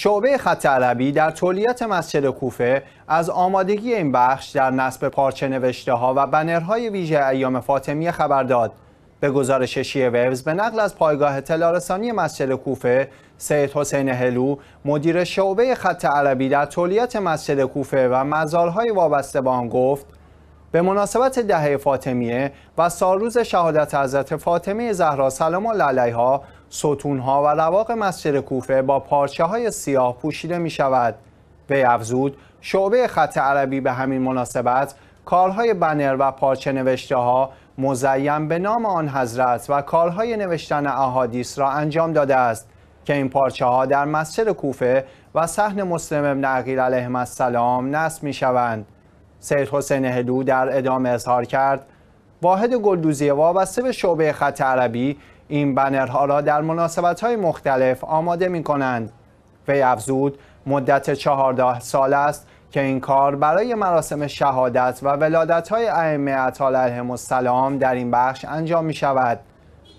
شعبه خط عربی در تولیت مسجد کوفه از آمادگی این بخش در نصب پارچه نوشته ها و بنرهای ویژه ایام فاطمی خبر داد. به گزارش شیه ویوز به نقل از پایگاه تلارسانی مسجد کوفه سید حسین هلو مدیر شعبه خط عربی در تولیت مسجد کوفه و مزارهای وابسته به آن گفت به مناسبت دهه فاطمیه و سالروز شهادت حضرت فاطمه زهرا سلام الله علیها ستونها و رواق مسجد کوفه با پارچه های سیاه پوشیده می شود. به افزود شعبه خط عربی به همین مناسبت کارهای بنر و پارچه نوشته ها مزین به نام آن حضرت و کارهای نوشتن احادیث را انجام داده است که این پارچه ها در مسجد کوفه و صحن مسلم ابن عقیل علیه السلام نصب می شوند. سید حسین هدو در ادامه اظهار کرد واحد گلدوزی وابسته به شعبه خط عربی این بنرها را در مناسبت های مختلف آماده می کنند. وی افزود مدت چهارده سال است که این کار برای مراسم شهادت و ولادت های ائمه اطال السلام در این بخش انجام می شود.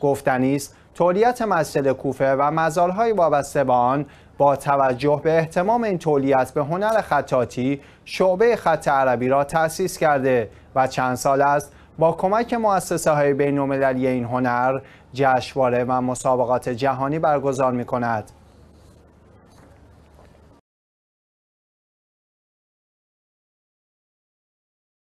گفتنی است تولیت مسجد کوفه و مزارهای وابسته به آن با توجه به احتمام این تولیت به هنر خطاتی شعبه خط عربی را تأسیس کرده و چند سال است با کمک مؤسسه های بین این هنر جشنواره و مسابقات جهانی برگزار می